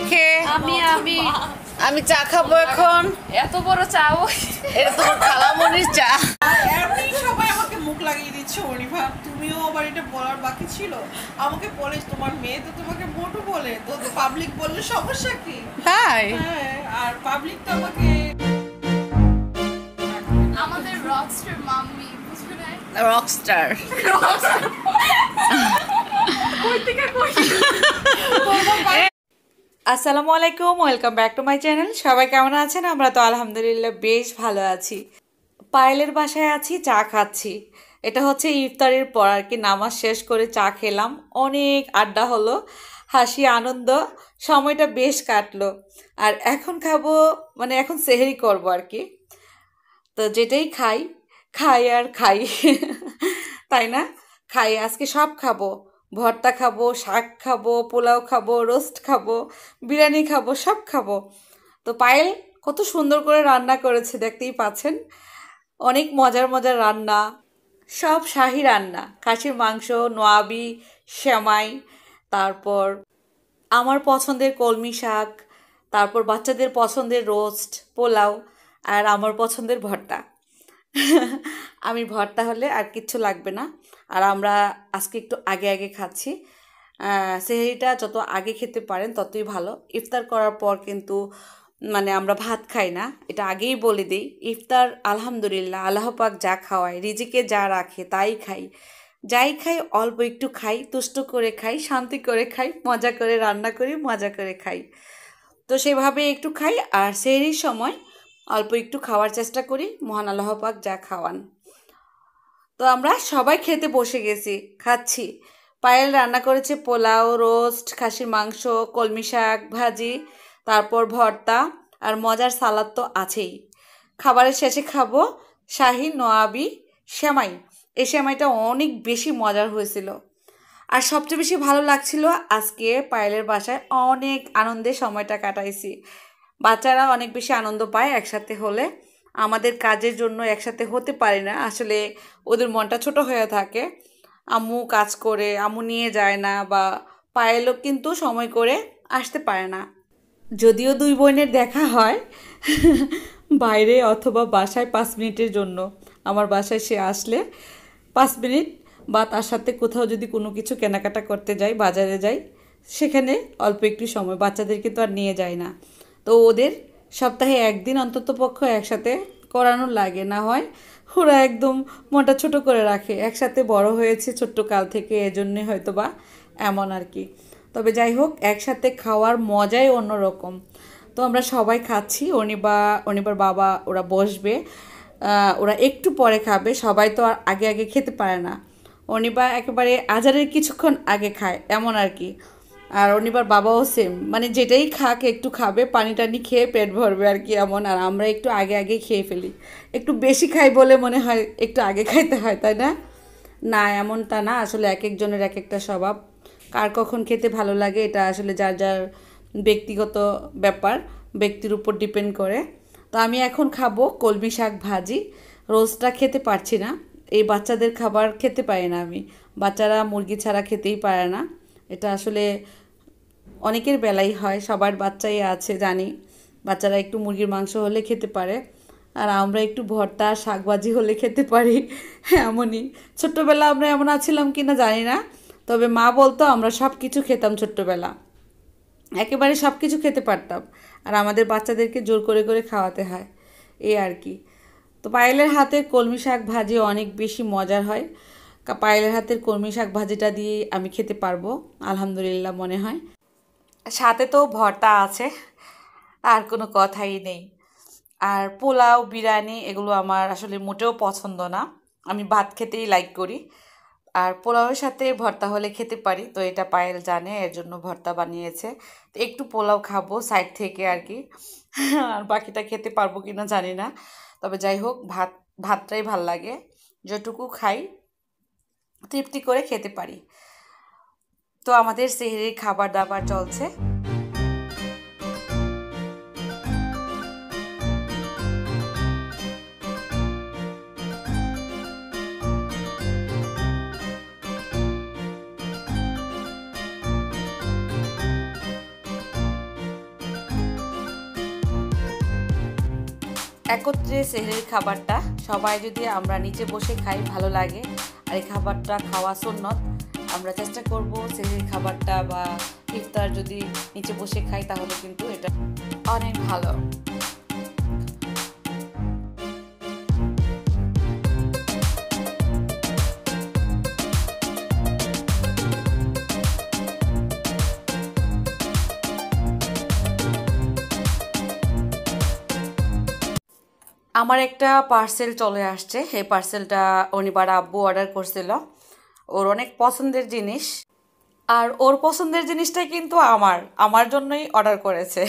রেখে আমি আমি আমি চা খাবো এখন এত বড় ও এটা তোমার খালামনির চা সবাই আমাকে মুখ লাগিয়ে দিচ্ছে ভাব তুমিও আবার এটা বলার বাকি ছিল আমাকে বলে তোমার মেয়ে তো তোমাকে মোটু বলে তো পাবলিক বললে সমস্যা কি হ্যাঁ আর পাবলিক তো আমাকে আমাদের রকস্টার মাম্মি বুঝবে না রকস্টার রকস্টার কই থেকে কই আসসালামু আলাইকুম welcome back to my channel সবাই কেমন আছেন আমরা তো আলহামদুলিল্লাহ বেশ ভালো আছি পায়েলের বাসায় আছি চা খাচ্ছি এটা হচ্ছে ইফতারের পর আর কি নামাজ শেষ করে চা খেলাম অনেক আড্ডা হলো হাসি আনন্দ সময়টা বেশ কাটলো আর এখন খাবো মানে এখন সেহেরি করব আর কি তো যেটাই খাই খাই আর খাই তাই না খাই আজকে সব খাবো ভর্তা খাবো শাক খাবো পোলাও খাবো রোস্ট খাবো বিরিয়ানি খাবো সব খাবো তো পায়েল কত সুন্দর করে রান্না করেছে দেখতেই পাচ্ছেন অনেক মজার মজার রান্না সব শাহি রান্না কাশির মাংস নোয়াবি শ্যামাই তারপর আমার পছন্দের কলমি শাক তারপর বাচ্চাদের পছন্দের রোস্ট পোলাও আর আমার পছন্দের ভর্তা আমি ভর্তা হলে আর কিচ্ছু লাগবে না আর আমরা আজকে একটু আগে আগে খাচ্ছি সেহেরিটা যত আগে খেতে পারেন ততই ভালো ইফতার করার পর কিন্তু মানে আমরা ভাত খাই না এটা আগেই বলে দিই ইফতার আলহামদুলিল্লাহ আল্লাহপাক যা খাওয়ায় রিজিকে যা রাখে তাই খাই যাই খাই অল্প একটু খাই তুষ্ট করে খাই শান্তি করে খাই মজা করে রান্না করি মজা করে খাই তো সেভাবে একটু খাই আর সেহেরির সময় অল্প একটু খাওয়ার চেষ্টা করি মহান আল্লাহপাক যা খাওয়ান তো আমরা সবাই খেতে বসে গেছি খাচ্ছি পায়েল রান্না করেছে পোলাও রোস্ট খাসির মাংস কলমি শাক ভাজি তারপর ভর্তা আর মজার সালাদ তো আছেই খাবারের শেষে খাবো শাহি নোয়াবি শ্যামাই এই শ্যামাইটা অনেক বেশি মজার হয়েছিল আর সবচেয়ে বেশি ভালো লাগছিল আজকে পায়েলের বাসায় অনেক আনন্দে সময়টা কাটাইছি বাচ্চারা অনেক বেশি আনন্দ পায় একসাথে হলে আমাদের কাজের জন্য একসাথে হতে পারি না আসলে ওদের মনটা ছোট হয়ে থাকে আম্মু কাজ করে আম্মু নিয়ে যায় না বা লোক কিন্তু সময় করে আসতে পারে না যদিও দুই বোনের দেখা হয় বাইরে অথবা বাসায় পাঁচ মিনিটের জন্য আমার বাসায় সে আসলে পাঁচ মিনিট বা তার সাথে কোথাও যদি কোনো কিছু কেনাকাটা করতে যাই বাজারে যাই সেখানে অল্প একটু সময় বাচ্চাদেরকে তো আর নিয়ে যায় না তো ওদের সপ্তাহে একদিন অন্তত পক্ষ একসাথে করানো লাগে না হয় ওরা একদম মনটা ছোট করে রাখে একসাথে বড় হয়েছে ছোট্ট কাল থেকে এজন্যে হয়তো বা এমন আর কি তবে যাই হোক একসাথে খাওয়ার মজাই অন্যরকম তো আমরা সবাই খাচ্ছি অনিবা অনিবার বাবা ওরা বসবে ওরা একটু পরে খাবে সবাই তো আর আগে আগে খেতে পারে না অনিবা একেবারে আজারের কিছুক্ষণ আগে খায় এমন আর কি আর অনিবার বাবাও সেম মানে যেটাই খাক একটু খাবে পানি টানি খেয়ে পেট ভরবে আর কি এমন আর আমরা একটু আগে আগে খেয়ে ফেলি একটু বেশি খাই বলে মনে হয় একটু আগে খাইতে হয় তাই না না এমনটা না আসলে এক একজনের এক একটা স্বভাব কার কখন খেতে ভালো লাগে এটা আসলে যার যার ব্যক্তিগত ব্যাপার ব্যক্তির উপর ডিপেন্ড করে তো আমি এখন খাবো কলমি শাক ভাজি রোজটা খেতে পারছি না এই বাচ্চাদের খাবার খেতে পারি না আমি বাচ্চারা মুরগি ছাড়া খেতেই পারে না এটা আসলে অনেকের বেলাই হয় সবার বাচ্চাই আছে জানি বাচ্চারা একটু মুরগির মাংস হলে খেতে পারে আর আমরা একটু ভর্তা শাকভাজি হলে খেতে পারি এমনই ছোট্টবেলা আমরা এমন আছিলাম কি না জানি না তবে মা বলতো আমরা সব কিছু খেতাম ছোট্টবেলা একেবারে সব কিছু খেতে পারতাম আর আমাদের বাচ্চাদেরকে জোর করে করে খাওয়াতে হয় এই আর কি তো পায়েলের হাতে কলমি শাক ভাজি অনেক বেশি মজার হয় পায়েলের হাতের কলমি শাক ভাজিটা দিয়ে আমি খেতে পারবো আলহামদুলিল্লাহ মনে হয় সাথে তো ভর্তা আছে আর কোনো কথাই নেই আর পোলাও বিরিয়ানি এগুলো আমার আসলে মোটেও পছন্দ না আমি ভাত খেতেই লাইক করি আর পোলাওয়ের সাথে ভর্তা হলে খেতে পারি তো এটা পায়েল জানে এর জন্য ভর্তা বানিয়েছে তো একটু পোলাও খাবো সাইড থেকে আর কি আর বাকিটা খেতে পারবো কি না জানি না তবে যাই হোক ভাত ভাতটাই ভাল লাগে যেটুকু খাই তৃপ্তি করে খেতে পারি তো আমাদের সেহেরির খাবার দাবার চলছে একত্রে সেহরের খাবারটা সবাই যদি আমরা নিচে বসে খাই ভালো লাগে আর এই খাবারটা খাওয়া সন্নত আমরা চেষ্টা করব সেদিন খাবারটা বা ইফতার যদি নিচে বসে খাই তাহলে কিন্তু এটা অনেক ভালো আমার একটা পার্সেল চলে আসছে সেই পার্সেলটা অনিবার আব্বু অর্ডার করছিল ওর অনেক পছন্দের জিনিস আর ওর পছন্দের জিনিসটাই কিন্তু আমার আমার জন্যই অর্ডার করেছে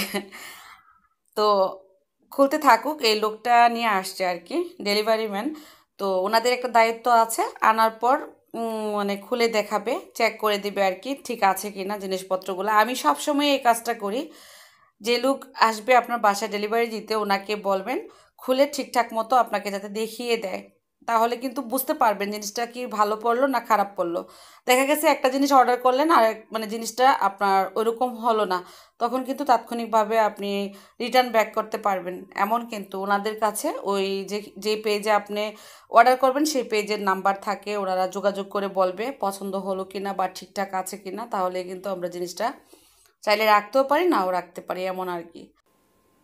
তো খুলতে থাকুক এই লোকটা নিয়ে আসছে আর কি ডেলিভারি ম্যান তো ওনাদের একটা দায়িত্ব আছে আনার পর মানে খুলে দেখাবে চেক করে দিবে আর কি ঠিক আছে কি না জিনিসপত্রগুলো আমি সবসময় এই কাজটা করি যে লোক আসবে আপনার বাসায় ডেলিভারি দিতে ওনাকে বলবেন খুলে ঠিকঠাক মতো আপনাকে যাতে দেখিয়ে দেয় তাহলে কিন্তু বুঝতে পারবেন জিনিসটা কি ভালো পড়লো না খারাপ পড়লো দেখা গেছে একটা জিনিস অর্ডার করলেন আর মানে জিনিসটা আপনার ওরকম হলো না তখন কিন্তু তাৎক্ষণিকভাবে আপনি রিটার্ন ব্যাক করতে পারবেন এমন কিন্তু ওনাদের কাছে ওই যে যে পেজে আপনি অর্ডার করবেন সেই পেজের নাম্বার থাকে ওনারা যোগাযোগ করে বলবে পছন্দ হলো কি না বা ঠিকঠাক আছে কি না তাহলে কিন্তু আমরা জিনিসটা চাইলে রাখতেও পারি নাও রাখতে পারি এমন আর কি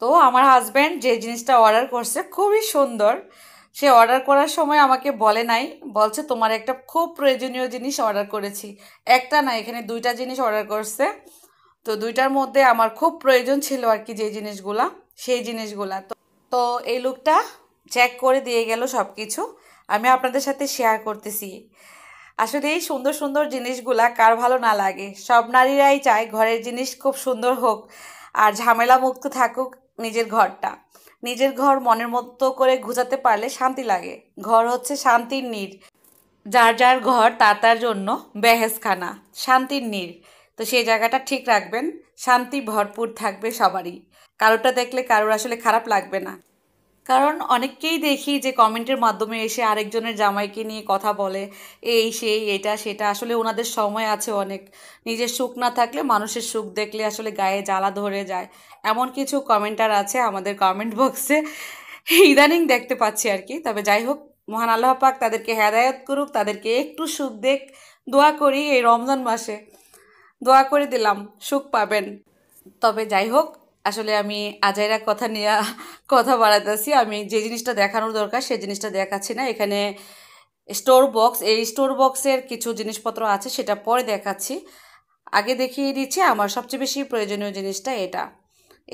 তো আমার হাজব্যান্ড যে জিনিসটা অর্ডার করছে খুবই সুন্দর সে অর্ডার করার সময় আমাকে বলে নাই বলছে তোমার একটা খুব প্রয়োজনীয় জিনিস অর্ডার করেছি একটা না এখানে দুইটা জিনিস অর্ডার করছে তো দুইটার মধ্যে আমার খুব প্রয়োজন ছিল আর কি যে জিনিসগুলা সেই জিনিসগুলা তো তো এই লুকটা চেক করে দিয়ে গেল সব কিছু আমি আপনাদের সাথে শেয়ার করতেছি আসলে এই সুন্দর সুন্দর জিনিসগুলা কার ভালো না লাগে সব নারীরাই চায় ঘরের জিনিস খুব সুন্দর হোক আর ঝামেলা মুক্ত থাকুক নিজের ঘরটা নিজের ঘর মনের মতো করে ঘুজাতে পারলে শান্তি লাগে ঘর হচ্ছে শান্তির নীর যার যার ঘর তার তার জন্য বেহেজখানা শান্তির নীর তো সেই জায়গাটা ঠিক রাখবেন শান্তি ভরপুর থাকবে সবারই কারোটা দেখলে কারোর আসলে খারাপ লাগবে না কারণ অনেককেই দেখি যে কমেন্টের মাধ্যমে এসে আরেকজনের জামাইকে নিয়ে কথা বলে এই সেই এটা সেটা আসলে ওনাদের সময় আছে অনেক নিজের সুখ না থাকলে মানুষের সুখ দেখলে আসলে গায়ে জ্বালা ধরে যায় এমন কিছু কমেন্টার আছে আমাদের কমেন্ট বক্সে ইদানিং দেখতে পাচ্ছি আর কি তবে যাই হোক মহান আল্লাহ পাক তাদেরকে হেদায়ত করুক তাদেরকে একটু সুখ দেখ দোয়া করি এই রমজান মাসে দোয়া করে দিলাম সুখ পাবেন তবে যাই হোক আসলে আমি আজাইরা কথা নিয়ে কথা বাড়াতেছি আমি যে জিনিসটা দেখানোর দরকার সেই জিনিসটা দেখাচ্ছি না এখানে স্টোর বক্স এই স্টোর বক্সের কিছু জিনিসপত্র আছে সেটা পরে দেখাচ্ছি আগে দেখিয়ে দিচ্ছি আমার সবচেয়ে বেশি প্রয়োজনীয় জিনিসটা এটা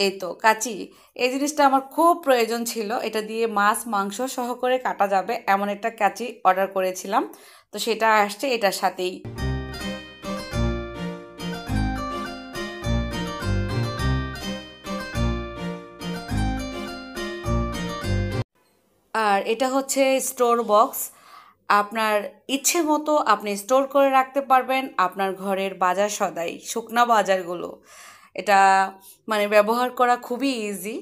এই তো কাচি এই জিনিসটা আমার খুব প্রয়োজন ছিল এটা দিয়ে মাছ মাংস সহ করে কাটা যাবে এমন একটা কাচি অর্ডার করেছিলাম তো সেটা আসছে এটার সাথেই আর এটা হচ্ছে স্টোর বক্স আপনার ইচ্ছে মতো আপনি স্টোর করে রাখতে পারবেন আপনার ঘরের বাজার সদাই শুকনা বাজারগুলো এটা মানে ব্যবহার করা খুবই ইজি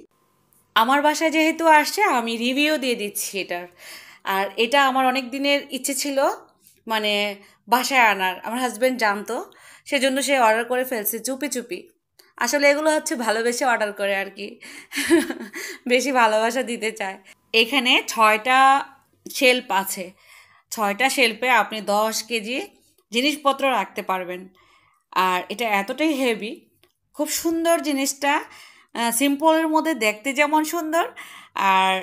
আমার বাসায় যেহেতু আসছে আমি রিভিউ দিয়ে দিচ্ছি এটার আর এটা আমার অনেক দিনের ইচ্ছে ছিল মানে বাসায় আনার আমার হাজব্যান্ড জানতো সেজন্য সে অর্ডার করে ফেলছে চুপি চুপি আসলে এগুলো হচ্ছে ভালোবেসে অর্ডার করে আর কি বেশি ভালোবাসা দিতে চায় এখানে ছয়টা শেল্প আছে ছয়টা শেল্পে আপনি দশ কেজি জিনিসপত্র রাখতে পারবেন আর এটা এতটাই হেভি খুব সুন্দর জিনিসটা সিম্পলের মধ্যে দেখতে যেমন সুন্দর আর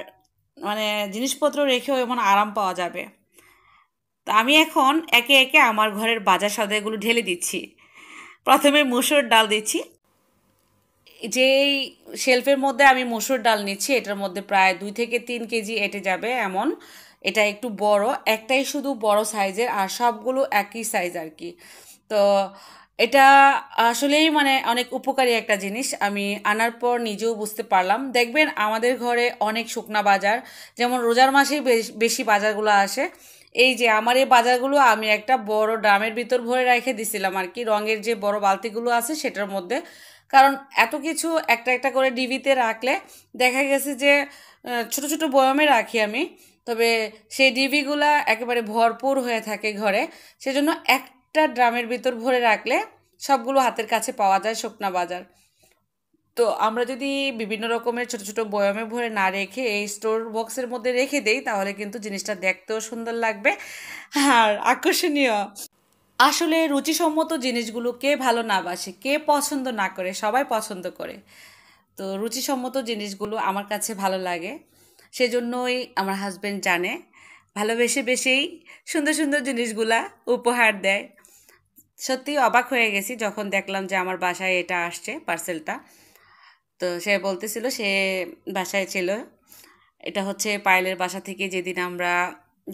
মানে জিনিসপত্র রেখেও এমন আরাম পাওয়া যাবে তা আমি এখন একে একে আমার ঘরের বাজার সদাইগুলো ঢেলে দিচ্ছি প্রথমে মুসুর ডাল দিচ্ছি যেই শেলফের মধ্যে আমি মসুর ডাল নিচ্ছি এটার মধ্যে প্রায় দুই থেকে তিন কেজি এটে যাবে এমন এটা একটু বড় একটাই শুধু বড় সাইজের আর সবগুলো একই সাইজ আর কি তো এটা আসলেই মানে অনেক উপকারী একটা জিনিস আমি আনার পর নিজেও বুঝতে পারলাম দেখবেন আমাদের ঘরে অনেক শুকনা বাজার যেমন রোজার মাসেই বেশি বাজারগুলো আসে এই যে আমার এই বাজারগুলো আমি একটা বড় ড্রামের ভিতর ভরে রেখে দিছিলাম আর কি রঙের যে বড় বালতিগুলো আছে সেটার মধ্যে কারণ এত কিছু একটা একটা করে ডিবিতে রাখলে দেখা গেছে যে ছোট ছোট বয়মে রাখি আমি তবে সেই ডিবিগুলা একেবারে ভরপুর হয়ে থাকে ঘরে সেজন্য একটা ড্রামের ভিতর ভরে রাখলে সবগুলো হাতের কাছে পাওয়া যায় শুকনা বাজার তো আমরা যদি বিভিন্ন রকমের ছোট ছোট বয়মে ভরে না রেখে এই স্টোর বক্সের মধ্যে রেখে দেই তাহলে কিন্তু জিনিসটা দেখতেও সুন্দর লাগবে আর আকর্ষণীয় আসলে রুচিসম্মত জিনিসগুলো কে ভালো না বাসে কে পছন্দ না করে সবাই পছন্দ করে তো রুচিসম্মত জিনিসগুলো আমার কাছে ভালো লাগে সেজন্যই আমার হাজব্যান্ড জানে ভালোবেসে বেশেই সুন্দর সুন্দর জিনিসগুলা উপহার দেয় সত্যি অবাক হয়ে গেছি যখন দেখলাম যে আমার বাসায় এটা আসছে পার্সেলটা তো সে বলতেছিল সে বাসায় ছিল এটা হচ্ছে পায়েলের বাসা থেকে যেদিন আমরা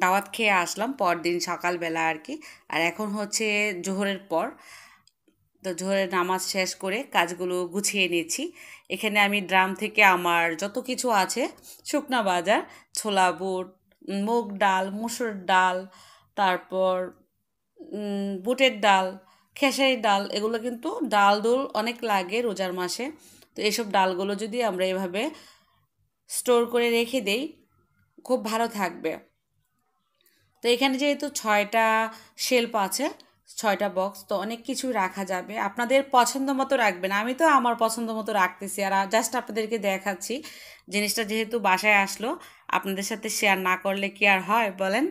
দাওয়াত খেয়ে আসলাম পরদিন সকালবেলা আর কি আর এখন হচ্ছে জোহরের পর তো জোহরের নামাজ শেষ করে কাজগুলো গুছিয়ে নিয়েছি এখানে আমি ড্রাম থেকে আমার যত কিছু আছে শুকনা বাজার ছোলা বুট মুগ ডাল মুসুর ডাল তারপর বুটের ডাল খেসারির ডাল এগুলো কিন্তু ডাল দোল অনেক লাগে রোজার মাসে তো এসব ডালগুলো যদি আমরা এভাবে স্টোর করে রেখে দেই খুব ভালো থাকবে তো এখানে যেহেতু ছয়টা শেল্প আছে ছয়টা বক্স তো অনেক কিছু রাখা যাবে আপনাদের পছন্দ মতো রাখবেন আমি তো আমার পছন্দ মতো রাখতেছি আর জাস্ট আপনাদেরকে দেখাচ্ছি জিনিসটা যেহেতু বাসায় আসলো আপনাদের সাথে শেয়ার না করলে কি আর হয় বলেন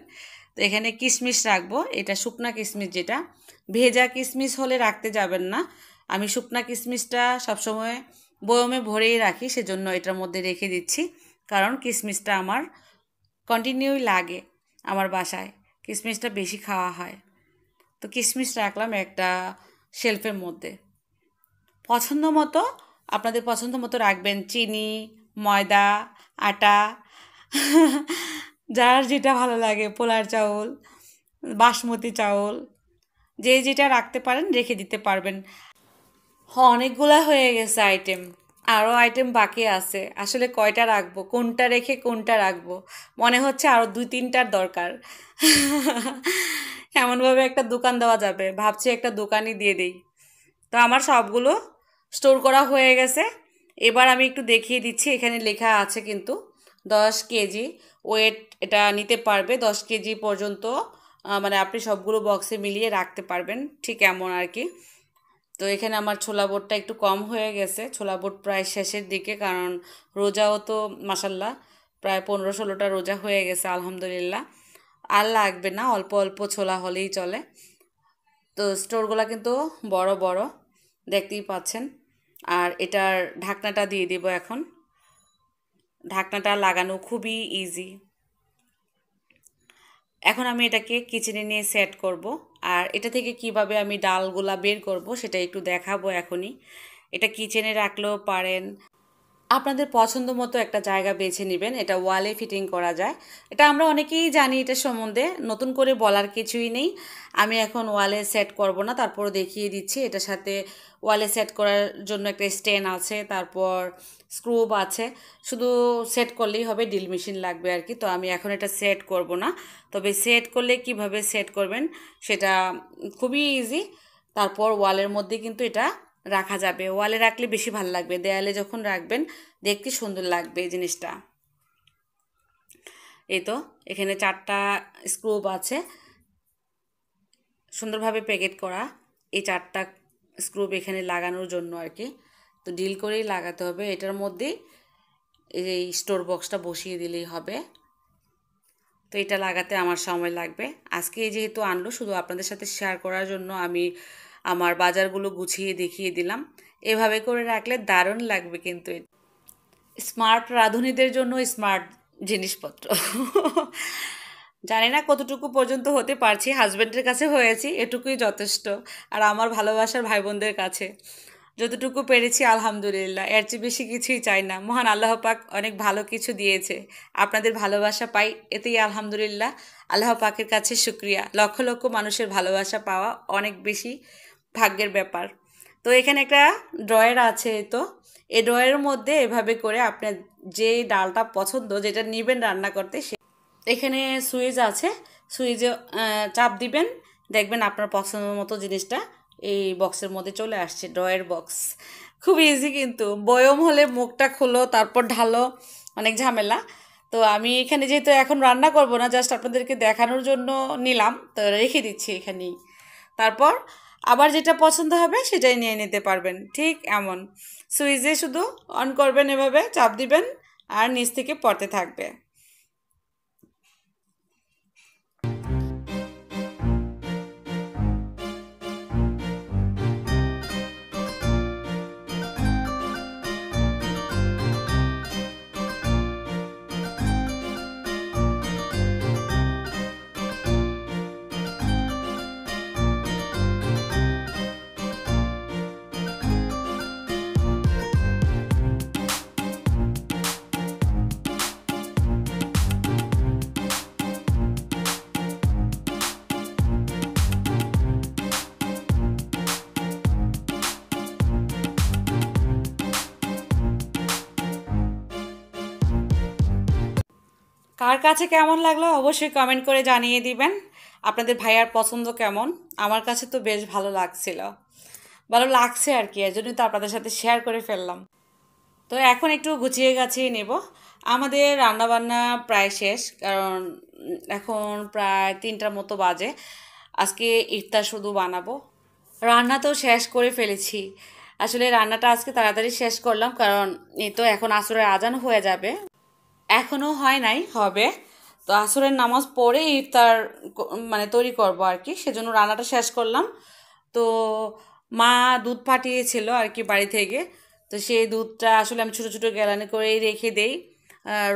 তো এখানে কিশমিশ রাখবো এটা শুকনা কিশমিশ যেটা ভেজা কিশমিশ হলে রাখতে যাবেন না আমি শুকনা কিশমিশটা সবসময় বয়মে ভরেই রাখি সেজন্য এটার মধ্যে রেখে দিচ্ছি কারণ কিশমিশটা আমার কন্টিনিউই লাগে আমার বাসায় কিশমিশটা বেশি খাওয়া হয় তো কিশমিশ রাখলাম একটা শেলফের মধ্যে পছন্দ মতো আপনাদের পছন্দ মতো রাখবেন চিনি ময়দা আটা যার যেটা ভালো লাগে পোলার চাউল বাসমতি চাউল যে যেটা রাখতে পারেন রেখে দিতে পারবেন অনেকগুলো হয়ে গেছে আইটেম আরও আইটেম বাকি আছে আসলে কয়টা রাখবো কোনটা রেখে কোনটা রাখবো মনে হচ্ছে আরও দুই তিনটার দরকার এমনভাবে একটা দোকান দেওয়া যাবে ভাবছি একটা দোকানই দিয়ে দিই তো আমার সবগুলো স্টোর করা হয়ে গেছে এবার আমি একটু দেখিয়ে দিচ্ছি এখানে লেখা আছে কিন্তু দশ কেজি ওয়েট এটা নিতে পারবে দশ কেজি পর্যন্ত মানে আপনি সবগুলো বক্সে মিলিয়ে রাখতে পারবেন ঠিক এমন আর কি তো এখানে আমার ছোলা বোটটা একটু কম হয়ে গেছে ছোলা বোট প্রায় শেষের দিকে কারণ রোজাও তো মাসাল্লাহ প্রায় পনেরো ষোলোটা রোজা হয়ে গেছে আলহামদুলিল্লাহ আর লাগবে না অল্প অল্প ছোলা হলেই চলে তো স্টোরগুলো কিন্তু বড় বড় দেখতেই পাচ্ছেন আর এটার ঢাকনাটা দিয়ে দিব এখন ঢাকনাটা লাগানো খুবই ইজি এখন আমি এটাকে কিচেনে নিয়ে সেট করব আর এটা থেকে কিভাবে আমি ডালগুলা বের করব সেটা একটু দেখাবো এখনই এটা কিচেনে রাখলেও পারেন আপনাদের পছন্দ মতো একটা জায়গা বেছে নেবেন এটা ওয়ালে ফিটিং করা যায় এটা আমরা অনেকেই জানি এটা সম্বন্ধে নতুন করে বলার কিছুই নেই আমি এখন ওয়ালে সেট করব না তারপর দেখিয়ে দিচ্ছি এটার সাথে ওয়ালে সেট করার জন্য একটা স্টেন আছে তারপর স্ক্রুব আছে শুধু সেট করলেই হবে ড্রিল মেশিন লাগবে আর কি তো আমি এখন এটা সেট করব না তবে সেট করলে কিভাবে সেট করবেন সেটা খুবই ইজি তারপর ওয়ালের মধ্যে কিন্তু এটা রাখা যাবে ওয়ালে রাখলে বেশি ভালো লাগবে দেয়ালে যখন রাখবেন দেখতে সুন্দর লাগবে এই জিনিসটা এই তো এখানে চারটা স্ক্রুব আছে সুন্দরভাবে প্যাকেট করা এই চারটা স্ক্রুব এখানে লাগানোর জন্য আর কি তো ডিল করেই লাগাতে হবে এটার মধ্যেই এই স্টোর বক্সটা বসিয়ে দিলেই হবে তো এটা লাগাতে আমার সময় লাগবে আজকে যেহেতু আনলো শুধু আপনাদের সাথে শেয়ার করার জন্য আমি আমার বাজারগুলো গুছিয়ে দেখিয়ে দিলাম এভাবে করে রাখলে দারুণ লাগবে কিন্তু স্মার্ট রাঁধুনিদের জন্য স্মার্ট জিনিসপত্র জানি না কতটুকু পর্যন্ত হতে পারছি হাজব্যান্ডের কাছে হয়েছি এটুকুই যথেষ্ট আর আমার ভালোবাসার ভাই বোনদের কাছে যতটুকু পেরেছি আলহামদুলিল্লাহ এর চেয়ে বেশি কিছুই চাই না মহান আল্লাহ পাক অনেক ভালো কিছু দিয়েছে আপনাদের ভালোবাসা পাই এতেই আলহামদুলিল্লাহ আল্লাহ পাকের কাছে শুক্রিয়া লক্ষ লক্ষ মানুষের ভালোবাসা পাওয়া অনেক বেশি ভাগ্যের ব্যাপার তো এখানে একটা ড্রয়ার আছে তো এই ড্রয়ের মধ্যে এভাবে করে আপনার যে ডালটা পছন্দ যেটা নিবেন রান্না করতে সে এখানে সুইচ আছে সুইচে চাপ দিবেন দেখবেন আপনার পছন্দ মতো জিনিসটা এই বক্সের মধ্যে চলে আসছে ড্রয়ের বক্স খুব ইজি কিন্তু বয়ম হলে মুখটা খুলো তারপর ঢালো অনেক ঝামেলা তো আমি এখানে যেহেতু এখন রান্না করব না জাস্ট আপনাদেরকে দেখানোর জন্য নিলাম তো রেখে দিচ্ছি এখানেই তারপর আবার যেটা পছন্দ হবে সেটাই নিয়ে নিতে পারবেন ঠিক এমন সুইচে শুধু অন করবেন এভাবে চাপ দিবেন আর নিচ থেকে পড়তে থাকবে কার কাছে কেমন লাগলো অবশ্যই কমেন্ট করে জানিয়ে দিবেন আপনাদের ভাইয়ার পছন্দ কেমন আমার কাছে তো বেশ ভালো লাগছিল ভালো লাগছে আর কি এর জন্যই তো আপনাদের সাথে শেয়ার করে ফেললাম তো এখন একটু গুছিয়ে গাছিয়ে নেব আমাদের রান্নাবান্না প্রায় শেষ কারণ এখন প্রায় তিনটার মতো বাজে আজকে ইফতার শুধু বানাবো রান্না তো শেষ করে ফেলেছি আসলে রান্নাটা আজকে তাড়াতাড়ি শেষ করলাম কারণ এই তো এখন আসরের আজান হয়ে যাবে এখনও হয় নাই হবে তো আসরের নামাজ পরে ইফতার মানে তৈরি করব আর কি সেজন্য রান্নাটা শেষ করলাম তো মা দুধ পাঠিয়েছিল আর কি বাড়ি থেকে তো সেই দুধটা আসলে আমি ছোটো ছোটো গ্যালানি করেই রেখে দেই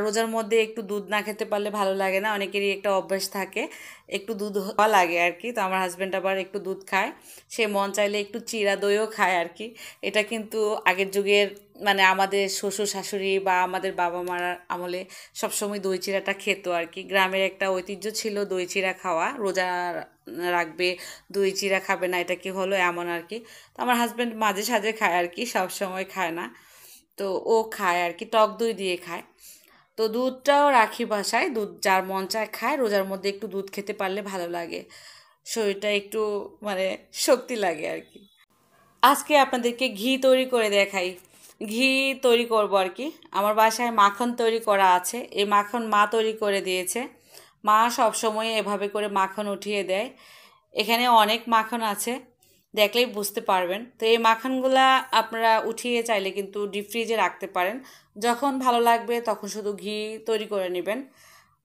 রোজার মধ্যে একটু দুধ না খেতে পারলে ভালো লাগে না অনেকেরই একটা অভ্যাস থাকে একটু দুধ হওয়া লাগে আর কি তো আমার হাজব্যান্ড আবার একটু দুধ খায় সে মন চাইলে একটু চিরা দইও খায় আর কি এটা কিন্তু আগের যুগের মানে আমাদের শ্বশুর শাশুড়ি বা আমাদের বাবা মার আমলে সবসময় দই চিরাটা খেত আর কি গ্রামের একটা ঐতিহ্য ছিল দই চিরা খাওয়া রোজা রাখবে দই চিরা খাবে না এটা কি হলো এমন আর কি তো আমার হাজব্যান্ড মাঝে সাঝে খায় আর কি সব সময় খায় না তো ও খায় আর কি টক দই দিয়ে খায় তো দুধটাও রাখি বাসায় দুধ যার মন চায় খায় রোজার মধ্যে একটু দুধ খেতে পারলে ভালো লাগে শরীরটা একটু মানে শক্তি লাগে আর কি আজকে আপনাদেরকে ঘি তৈরি করে দেখাই ঘি তৈরি করব আর কি আমার বাসায় মাখন তৈরি করা আছে এই মাখন মা তৈরি করে দিয়েছে মা সবসময় এভাবে করে মাখন উঠিয়ে দেয় এখানে অনেক মাখন আছে দেখলেই বুঝতে পারবেন তো এই মাখানগুলা আপনারা উঠিয়ে চাইলে কিন্তু ডিপ ফ্রিজে রাখতে পারেন যখন ভালো লাগবে তখন শুধু ঘি তৈরি করে নেবেন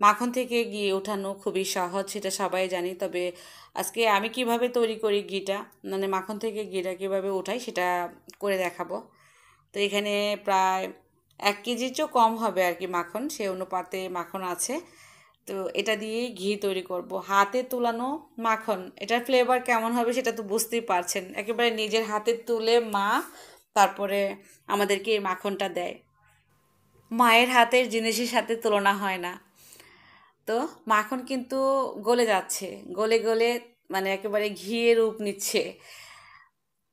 মাখন থেকে ঘি ওঠানো খুবই সহজ সেটা সবাই জানি তবে আজকে আমি কিভাবে তৈরি করি ঘিটা মানে মাখন থেকে ঘিটা কীভাবে ওঠাই সেটা করে দেখাবো তো এখানে প্রায় এক কেজির চেয়েও কম হবে আর কি মাখন সে অনুপাতে মাখন আছে তো এটা দিয়েই ঘি তৈরি করব হাতে তোলানো মাখন এটার ফ্লেভার কেমন হবে সেটা তো বুঝতেই পারছেন একেবারে নিজের হাতে তুলে মা তারপরে আমাদেরকে এই মাখনটা দেয় মায়ের হাতের জিনিসের সাথে তুলনা হয় না তো মাখন কিন্তু গলে যাচ্ছে গলে গলে মানে একেবারে ঘিয়ে রূপ নিচ্ছে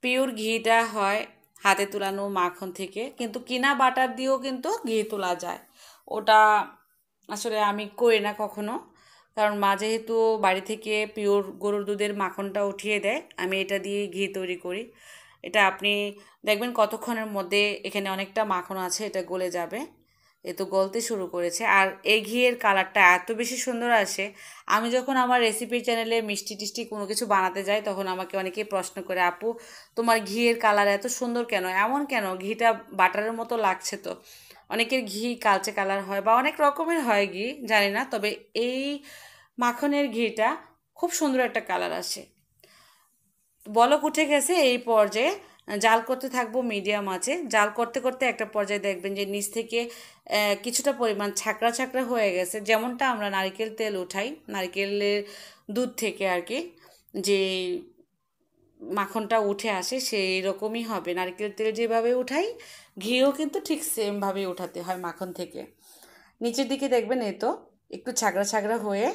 পিওর ঘিটা হয় হাতে তোলানো মাখন থেকে কিন্তু কিনা বাটার দিয়েও কিন্তু ঘি তোলা যায় ওটা আসলে আমি করি না কখনো কারণ মা যেহেতু বাড়ি থেকে পিওর গরুর দুধের মাখনটা উঠিয়ে দেয় আমি এটা দিয়ে ঘি তৈরি করি এটা আপনি দেখবেন কতক্ষণের মধ্যে এখানে অনেকটা মাখন আছে এটা গলে যাবে এ তো গলতে শুরু করেছে আর এই ঘিয়ের কালারটা এত বেশি সুন্দর আসে আমি যখন আমার রেসিপি চ্যানেলে মিষ্টি টিষ্টি কোনো কিছু বানাতে যাই তখন আমাকে অনেকেই প্রশ্ন করে আপু তোমার ঘিয়ের কালার এত সুন্দর কেন এমন কেন ঘিটা বাটারের মতো লাগছে তো অনেকের ঘি কালচে কালার হয় বা অনেক রকমের হয় ঘি জানি না তবে এই মাখনের ঘিটা খুব সুন্দর একটা কালার আসে বলক উঠে গেছে এই পর্যায়ে জাল করতে থাকবো মিডিয়াম আছে জাল করতে করতে একটা পর্যায়ে দেখবেন যে নিচ থেকে কিছুটা পরিমাণ ছাকড়া ছাকড়া হয়ে গেছে যেমনটা আমরা নারকেল তেল উঠাই নারকেলের দুধ থেকে আর কি যে মাখনটা উঠে আসে সেই রকমই হবে নারকেল তেল যেভাবে উঠাই ঘিও কিন্তু ঠিক সেমভাবেই উঠাতে হয় মাখন থেকে নিচের দিকে দেখবেন এই তো একটু ছাগড়া ছাগড়া হয়ে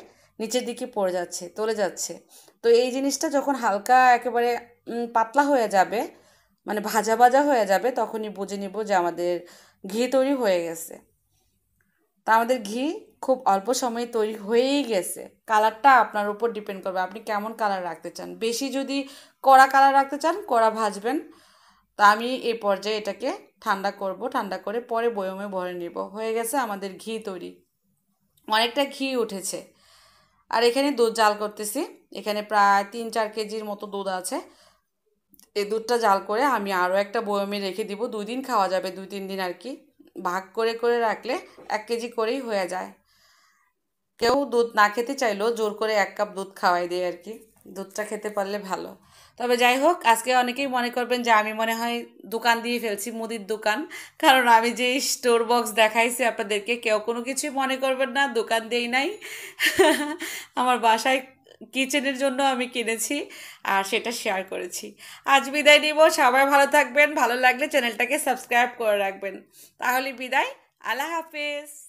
নিচের দিকে পড়ে যাচ্ছে তলে যাচ্ছে তো এই জিনিসটা যখন হালকা একেবারে পাতলা হয়ে যাবে মানে ভাজা ভাজা হয়ে যাবে তখনই বুঝে নিব যে আমাদের ঘি তৈরি হয়ে গেছে তা আমাদের ঘি খুব অল্প সময়ে তৈরি হয়েই গেছে কালারটা আপনার উপর ডিপেন্ড করবে আপনি কেমন কালার রাখতে চান বেশি যদি কড়া কালার রাখতে চান কড়া ভাজবেন তা আমি এই পর্যায়ে এটাকে ঠান্ডা করব ঠান্ডা করে পরে বয়মে ভরে নিব হয়ে গেছে আমাদের ঘি তৈরি অনেকটা ঘি উঠেছে আর এখানে দুধ জাল করতেছি এখানে প্রায় তিন চার কেজির মতো দুধ আছে এই দুধটা জাল করে আমি আরও একটা বয়মে রেখে দিব দুই দিন খাওয়া যাবে দুই তিন দিন আর কি ভাগ করে করে রাখলে এক কেজি করেই হয়ে যায় কেউ দুধ না খেতে চাইলেও জোর করে এক কাপ দুধ খাওয়াই দেয় আর কি দুধটা খেতে পারলে ভালো তবে যাই হোক আজকে অনেকেই মনে করবেন যে আমি মনে হয় দোকান দিয়ে ফেলছি মুদির দোকান কারণ আমি যে স্টোর বক্স দেখাইছি আপনাদেরকে কেউ কোনো কিছুই মনে করবেন না দোকান দিয়েই নাই আমার বাসায় কিচেনের জন্য আমি কিনেছি আর সেটা শেয়ার করেছি আজ বিদায় নিব সবাই ভালো থাকবেন ভালো লাগলে চ্যানেলটাকে সাবস্ক্রাইব করে রাখবেন তাহলে বিদায় আল্লাহ হাফেজ